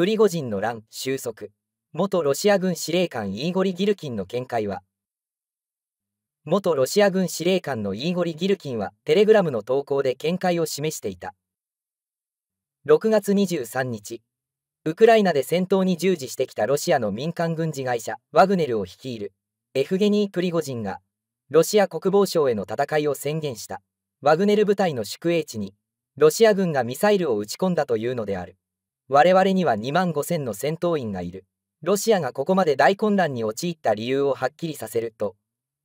プリゴジンの乱収束元ロシア軍司令官イーゴリ・ギルキンの見解は元ロシア軍司令官のイーゴリ・ギルキンはテレグラムの投稿で見解を示していた6月23日ウクライナで戦闘に従事してきたロシアの民間軍事会社ワグネルを率いるエフゲニー・プリゴジンがロシア国防省への戦いを宣言したワグネル部隊の宿営地にロシア軍がミサイルを撃ち込んだというのである我々には2万5 0 0 0の戦闘員がいる。ロシアがここまで大混乱に陥った理由をはっきりさせると、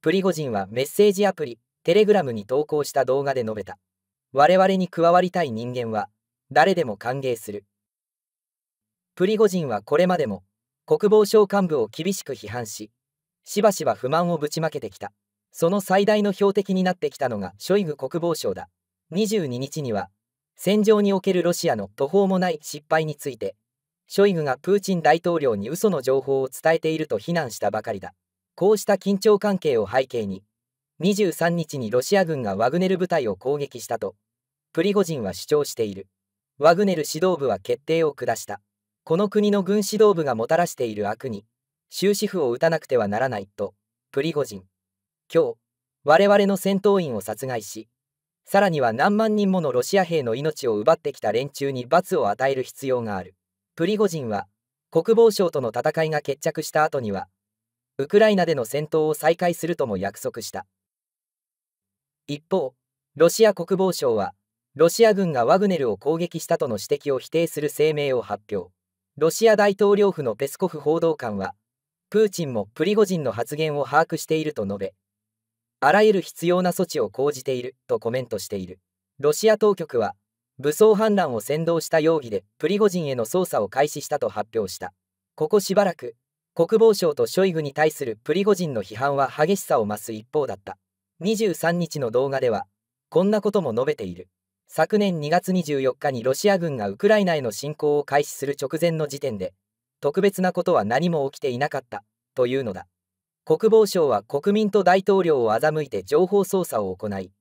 プリゴジンはメッセージアプリ、テレグラムに投稿した動画で述べた。我々に加わりたい人間は、誰でも歓迎する。プリゴジンはこれまでも、国防省幹部を厳しく批判し、しばしば不満をぶちまけてきた。その最大の標的になってきたのがショイグ国防相だ。22日には、戦場におけるロシアの途方もない失敗について、ショイグがプーチン大統領に嘘の情報を伝えていると非難したばかりだ。こうした緊張関係を背景に、23日にロシア軍がワグネル部隊を攻撃したと、プリゴジンは主張している。ワグネル指導部は決定を下した。この国の軍指導部がもたらしている悪に、終止符を打たなくてはならないと、プリゴジン。今日、我々の戦闘員を殺害し、さらには何万人ものロシア兵の命を奪ってきた連中に罰を与える必要がある。プリゴジンは、国防省との戦いが決着した後には、ウクライナでの戦闘を再開するとも約束した。一方、ロシア国防省は、ロシア軍がワグネルを攻撃したとの指摘を否定する声明を発表。ロシア大統領府のペスコフ報道官は、プーチンもプリゴジンの発言を把握していると述べ、あらゆる必要な措置を講じているとコメントしているロシア当局は武装反乱を扇動した容疑でプリゴジンへの捜査を開始したと発表したここしばらく国防省とショイグに対するプリゴジンの批判は激しさを増す一方だった23日の動画ではこんなことも述べている昨年2月24日にロシア軍がウクライナへの侵攻を開始する直前の時点で特別なことは何も起きていなかったというのだ国防省は国民と大統領を欺いて情報操作を行い、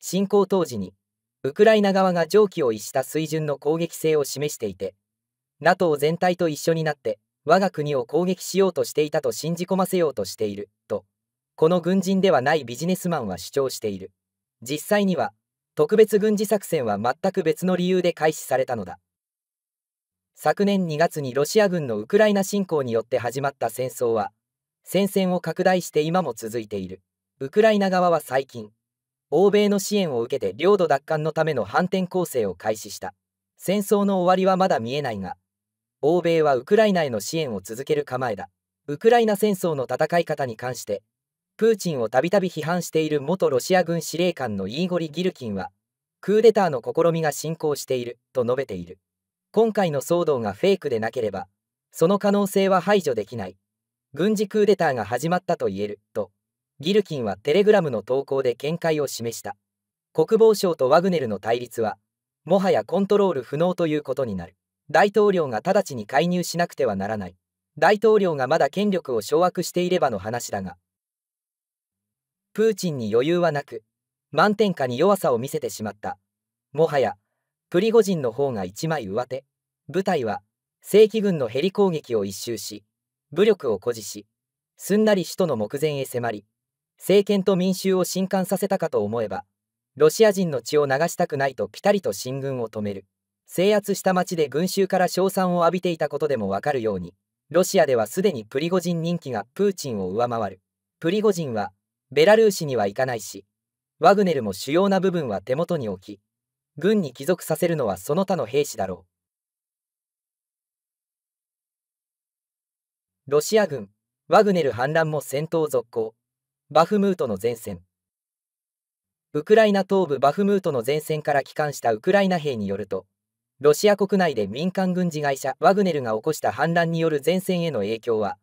侵攻当時に、ウクライナ側が常軌を逸した水準の攻撃性を示していて、NATO 全体と一緒になって、我が国を攻撃しようとしていたと信じ込ませようとしている、と、この軍人ではないビジネスマンは主張している。実際には、特別軍事作戦は全く別の理由で開始されたのだ。昨年2月にロシア軍のウクライナ侵攻によって始まった戦争は、戦線を拡大して今も続いている。ウクライナ側は最近、欧米の支援を受けて領土奪還のための反転攻勢を開始した。戦争の終わりはまだ見えないが、欧米はウクライナへの支援を続ける構えだ。ウクライナ戦争の戦い方に関して、プーチンをたびたび批判している元ロシア軍司令官のイーゴリ・ギルキンは、クーデターの試みが進行していると述べている。今回の騒動がフェイクでなければ、その可能性は排除できない。軍事クーデターが始まったと言えるとギルキンはテレグラムの投稿で見解を示した国防省とワグネルの対立はもはやコントロール不能ということになる大統領が直ちに介入しなくてはならない大統領がまだ権力を掌握していればの話だがプーチンに余裕はなく満点下に弱さを見せてしまったもはやプリゴジンの方が一枚上手部隊は正規軍のヘリ攻撃を一蹴し武力を誇示しすんなり首都の目前へ迫り政権と民衆を震撼させたかと思えばロシア人の血を流したくないとピタリと進軍を止める制圧した町で群衆から称賛を浴びていたことでもわかるようにロシアではすでにプリゴジン人気がプーチンを上回るプリゴジンはベラルーシには行かないしワグネルも主要な部分は手元に置き軍に帰属させるのはその他の兵士だろうロシア軍、ワグネル反乱も戦闘続行。バフムートの前線。ウクライナ東部バフムートの前線から帰還したウクライナ兵によると、ロシア国内で民間軍事会社ワグネルが起こした反乱による前線への影響は、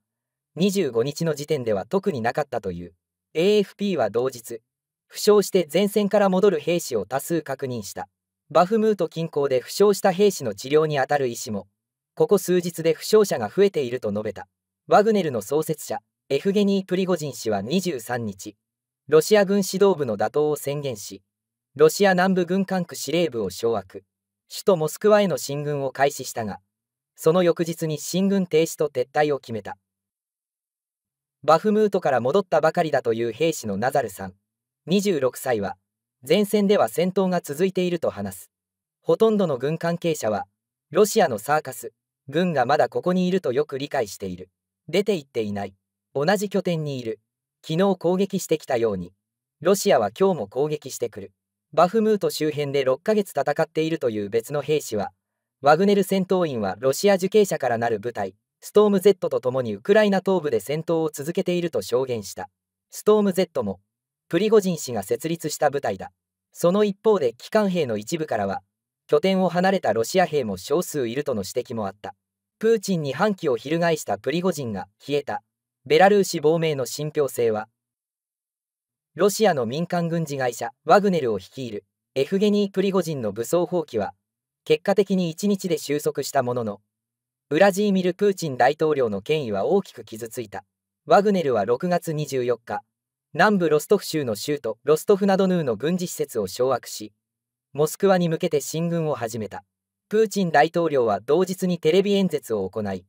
25日の時点では特になかったという。AFP は同日、負傷して前線から戻る兵士を多数確認した。バフムート近郊で負傷した兵士の治療に当たる医師も、ここ数日で負傷者が増えていると述べた。ワグネルの創設者エフゲニー・プリゴジン氏は23日ロシア軍指導部の打倒を宣言しロシア南部軍管区司令部を掌握首都モスクワへの進軍を開始したがその翌日に進軍停止と撤退を決めたバフムートから戻ったばかりだという兵士のナザルさん26歳は前線では戦闘が続いていると話すほとんどの軍関係者はロシアのサーカス軍がまだここにいるとよく理解している出て行っていない、同じ拠点にいる、昨日攻撃してきたように、ロシアは今日も攻撃してくる。バフムート周辺で6ヶ月戦っているという別の兵士は、ワグネル戦闘員はロシア受刑者からなる部隊、ストーム Z と共にウクライナ東部で戦闘を続けていると証言した。ストーム Z も、プリゴジン氏が設立した部隊だ。その一方で、機関兵の一部からは、拠点を離れたロシア兵も少数いるとの指摘もあった。プーチンに反旗を翻したプリゴジンが消えたベラルーシ亡命の信憑性はロシアの民間軍事会社ワグネルを率いるエフゲニー・プリゴジンの武装蜂起は結果的に1日で収束したもののウラジーミル・プーチン大統領の権威は大きく傷ついたワグネルは6月24日南部ロストフ州の州都ロストフナドヌーの軍事施設を掌握しモスクワに向けて進軍を始めたプーチン大統領は同日にテレビ演説を行い、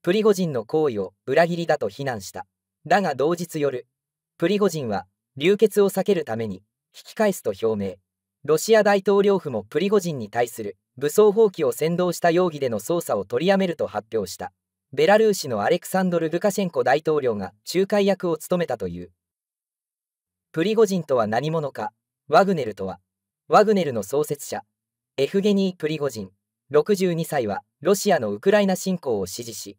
プリゴジンの行為を裏切りだと非難した。だが同日夜、プリゴジンは流血を避けるために引き返すと表明。ロシア大統領府もプリゴジンに対する武装蜂起を扇動した容疑での捜査を取りやめると発表した。ベラルーシのアレクサンドル・ルカシェンコ大統領が仲介役を務めたという。プリゴジンとは何者か、ワグネルとは、ワグネルの創設者、エフゲニー・プリゴジン62歳はロシアのウクライナ侵攻を支持し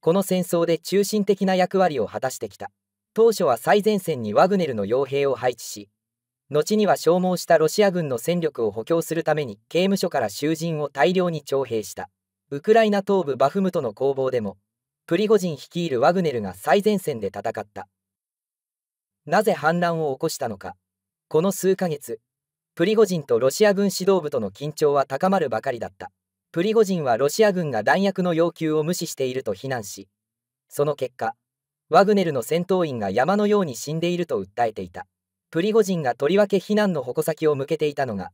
この戦争で中心的な役割を果たしてきた当初は最前線にワグネルの傭兵を配置し後には消耗したロシア軍の戦力を補強するために刑務所から囚人を大量に徴兵したウクライナ東部バフムトの攻防でもプリゴジン率いるワグネルが最前線で戦ったなぜ反乱を起こしたのかこの数ヶ月プリゴジンとロシア軍指導部との緊張は高まるばかりだったプリゴジンはロシア軍が弾薬の要求を無視していると非難しその結果ワグネルの戦闘員が山のように死んでいると訴えていたプリゴジンがとりわけ非難の矛先を向けていたのが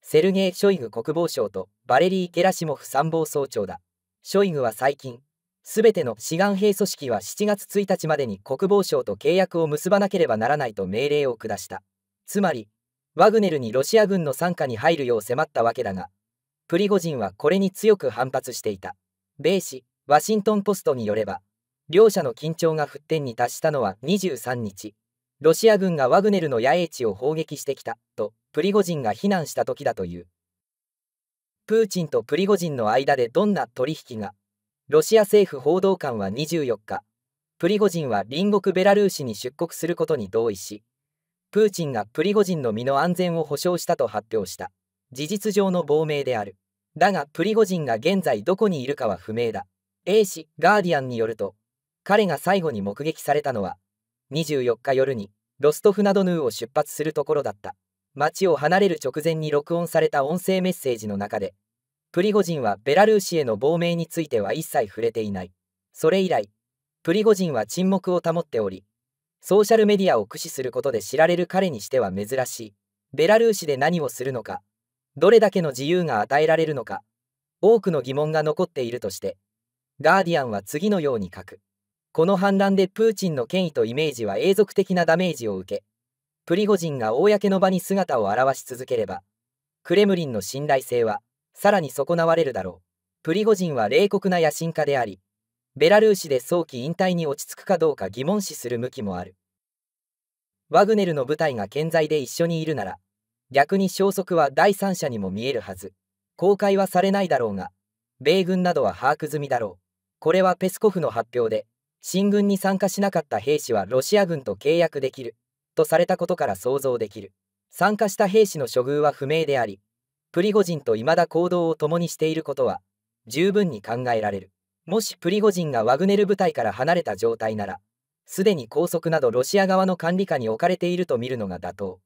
セルゲイ・ショイグ国防相とバレリー・ゲラシモフ参謀総長だショイグは最近すべての志願兵組織は7月1日までに国防省と契約を結ばなければならないと命令を下したつまりワグネルにロシア軍の傘下に入るよう迫ったわけだが、プリゴジンはこれに強く反発していた。米紙、ワシントン・ポストによれば、両者の緊張が沸点に達したのは23日、ロシア軍がワグネルの野営地を砲撃してきたとプリゴジンが非難した時だという。プーチンとプリゴジンの間でどんな取引がロシア政府報道官は24日、プリゴジンは隣国ベラルーシに出国することに同意し、プーチンがプリゴジンの身の安全を保障したと発表した事実上の亡命であるだがプリゴジンが現在どこにいるかは不明だ A 氏ガーディアンによると彼が最後に目撃されたのは24日夜にロストフナドヌーを出発するところだった街を離れる直前に録音された音声メッセージの中でプリゴジンはベラルーシへの亡命については一切触れていないそれ以来プリゴジンは沈黙を保っておりソーシャルメディアを駆使することで知られる彼にしては珍しい。ベラルーシで何をするのか、どれだけの自由が与えられるのか、多くの疑問が残っているとして、ガーディアンは次のように書く。この反乱でプーチンの権威とイメージは永続的なダメージを受け、プリゴジンが公の場に姿を現し続ければ、クレムリンの信頼性はさらに損なわれるだろう。プリゴジンは冷酷な野心家であり、ベラルーシで早期引退に落ち着くかどうか疑問視する向きもある。ワグネルの部隊が健在で一緒にいるなら、逆に消息は第三者にも見えるはず。公開はされないだろうが、米軍などは把握済みだろう。これはペスコフの発表で、進軍に参加しなかった兵士はロシア軍と契約できる、とされたことから想像できる。参加した兵士の処遇は不明であり、プリゴジンと未だ行動を共にしていることは、十分に考えられる。もしプリゴジンがワグネル部隊から離れた状態なら、すでに拘束などロシア側の管理下に置かれていると見るのが妥当。